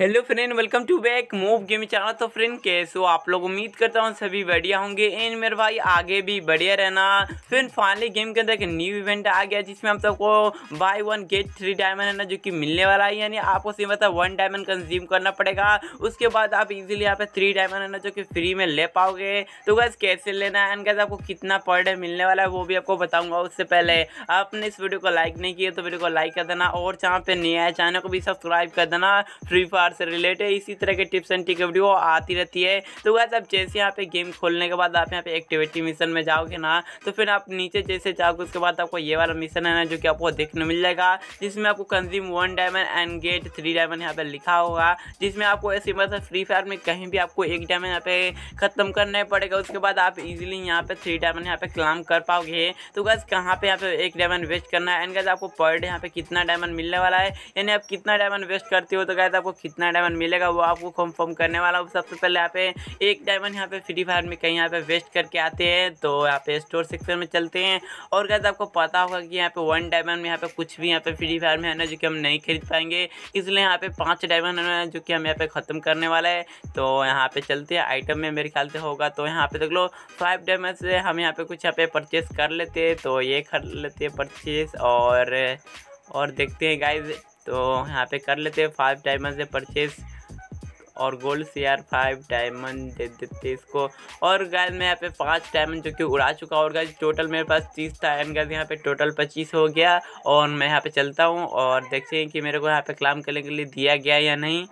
hello friend welcome to back move game channel तो friend कैसे हो आप लोग उम्मीद करता हूँ सभी बढ़िया होंगे एंड मेरे भाई आगे भी बढ़िया रहना फ्रेंड फाइनली गेम के अंदर एक न्यू इवेंट आ गया जिसमें हम सबको buy one get three diamond है ना जो कि मिलने वाला है यानी आपको सिर्फ मतलब वन डायमंड कंज्यूम करना पड़ेगा उसके बाद आप इजिली यहाँ पे थ्री डायमंड है ना जो कि फ्री में ले पाओगे तो बस कैसे लेना है एंड कैसे आपको कितना पर डे मिलने वाला है वो भी आपको बताऊँगा उससे पहले आपने इस वीडियो को लाइक नहीं किया तो वीडियो को लाइक कर देना और जहाँ पर नया है चैनल को भी सब्सक्राइब कर देना फ्री फायर कार से रिलेटेड इसी तरह के टिप्स एंड टिक वीडियो आती रहती है तो वैसे आप जैसे यहाँ पे गेम खोलने के बाद आप यहाँ पे एक्टिविटी मिशन में जाओगे ना तो फिर आप नीचे जैसे जाओगे उसके बाद आपको ये वाला मिशन है ना जो कि आपको देखने मिल जाएगा जिसमें आपको consume one diamond and get three diamond यहाँ पर लिखा होगा जिसमें आपको ऐसी मतलब फ्री फायर में कहीं भी आपको एक डायमंड यहाँ पे ख़त्म करना पड़ेगा उसके बाद आप इजिली यहाँ पे थ्री डायमंड यहाँ पे क्लाम कर पाओगे तो गैस कहाँ पे यहाँ पे एक डायमंड वेस्ट करना है एंड गैस आपको पर डे यहाँ पे कितना डायमंड मिलने वाला है यानी आप कितना डायमंड वेस्ट करते हो तो गैस आपको कितना कितना डायमंड मिलेगा वो आपको कंफर्म करने वाला हूँ सबसे पहले यहाँ पे एक डायमंड यहाँ पे फ्री फायर में कहीं यहाँ पे वेस्ट करके आते हैं तो यहाँ पे स्टोर सेक्शन में चलते हैं और गैस आपको पता होगा कि यहाँ पे वन डायमंड में यहाँ पे कुछ भी यहाँ पे फ्री फायर में है ना जो कि हम नहीं खरीद पाएंगे इसलिए यहाँ पे पाँच डायमंड है जो कि हम यहाँ पे ख़त्म करने वाला है तो यहाँ पे चलते हैं आइटम में मेरे ख्याल से होगा तो यहाँ पे देख लो फाइव डायमंड से हम यहाँ पे कुछ यहाँ पे परचेस कर लेते हैं तो ये कर लेते हैं परचेस और और देखते हैं गाइज तो यहाँ पे कर लेते हैं फाइव डायमंड से परचेज और गोल्ड सी आर फाइव डायमंड दे देते इसको और गैस मैं यहाँ पे पांच डायमंड जो कि उड़ा चुका और गैस टोटल मेरे पास तीस था एंड गैस यहाँ पे टोटल पच्चीस हो गया और मैं यहाँ पे चलता हूँ और देखते हैं कि मेरे को यहाँ पे क्लाम करने के लिए दिया गया या नहीं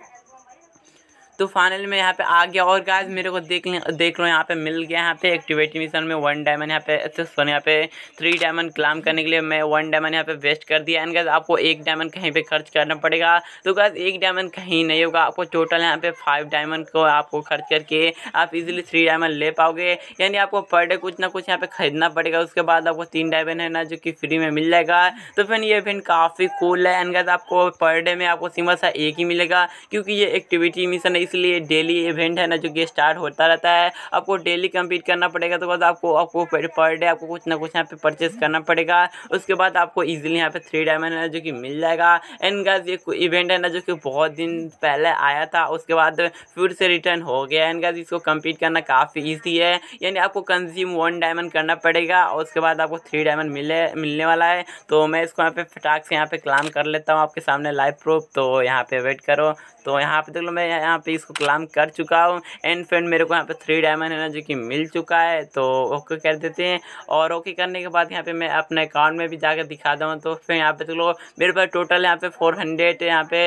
तो फाइनल में यहाँ पे आ गया और गाइस मेरे को देख लें देख लो यहाँ पे मिल गया यहाँ पे एक्टिविटी मिशन में वन डायमंड यहाँ पे अच्छा सोने यहाँ पे थ्री डायमंड क्लाम करने के लिए मैं वन डायमंड यहाँ पे वेस्ट कर दिया एंड गैस आपको एक डायमंड कहीं पे खर्च करना पड़ेगा तो गैस एक डायमंड कहीं नहीं होगा आपको टोटल यहाँ पे फाइव डायमंड को आपको खर्च करके आप इजिली थ्री डायमंड ले पाओगे यानी आपको पर डे कुछ ना कुछ यहाँ पे खरीदना पड़ेगा उसके बाद आपको तीन डायमंड है ना जो कि फ्री में मिल जाएगा तो फिर ये फिर काफ़ी कूल है एंड गैस आपको पर डे में आपको सिंबल सा एक ही मिलेगा क्योंकि ये एक्टिविटी मिशन है इसलिए डेली इवेंट है ना जो कि स्टार्ट होता रहता है आपको डेली कंप्लीट करना पड़ेगा तो बस आपको आपको पर डे आपको कुछ ना कुछ यहाँ पे परचेस करना पड़ेगा उसके बाद आपको ईजिली यहाँ पे थ्री डायमंड है जो कि मिल जाएगा एंड गाइस ये इवेंट है ना जो कि बहुत दिन पहले आया था उसके बाद फिर से रिटर्न हो गया एंड गाइस इसको कंप्लीट करना काफ़ी ईजी है यानी आपको कंज्यूम वन डायमंड करना पड़ेगा और उसके बाद आपको थ्री डायमंड मिले मिलने वाला है तो मैं इसको यहाँ पे फटाक से यहाँ पे क्लाम कर लेता हूँ आपके सामने लाइव प्रूफ तो यहाँ पे वेट करो तो यहाँ पे देख लो मैं यहाँ पे इसको क्लाम कर चुका हूँ एंड फ्रेंड मेरे को यहाँ पे थ्री डायमंड है ना जो कि मिल चुका है तो ओके कर देते हैं और ओके करने के बाद यहाँ पे मैं अपने अकाउंट में भी जाकर दिखा दूँ तो फिर यहाँ पे चलो मेरे पास टोटल यहाँ पे फोर हंड्रेड यहाँ पे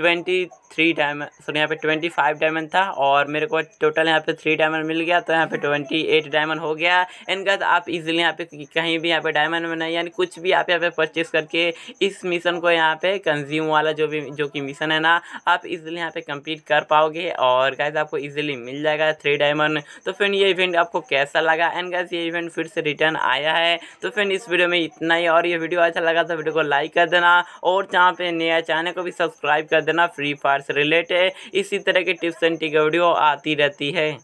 ट्वेंटी थ्री डायमंड सॉरी यहाँ पे ट्वेंटी फाइव डायमंड था और मेरे को टोटल यहाँ पे थ्री डायमंड मिल गया तो यहाँ पे ट्वेंटी एट डायमंड हो गया एंड गद आप इजीली यहाँ पे कहीं भी यहाँ पे डायमंड में यानी कुछ भी आप यहाँ पे परचेस करके इस मिशन को यहाँ पे कंज्यूम वाला जो भी जो कि मिशन है ना आप इजीली यहाँ पे कंप्लीट कर पाओगे जाओगे और गैस आपको इजिली मिल जाएगा थ्री डायमंड तो फिर ये इवेंट आपको कैसा लगा एंड गैस ये इवेंट फिर से रिटर्न आया है तो फिर इस वीडियो में इतना ही और ये वीडियो अच्छा लगा तो वीडियो को लाइक कर देना और जहाँ पे नया चैनल को भी सब्सक्राइब कर देना फ्री फायर से रिलेटेड इसी तरह की टिप्स एंड टिक वीडियो आती रहती है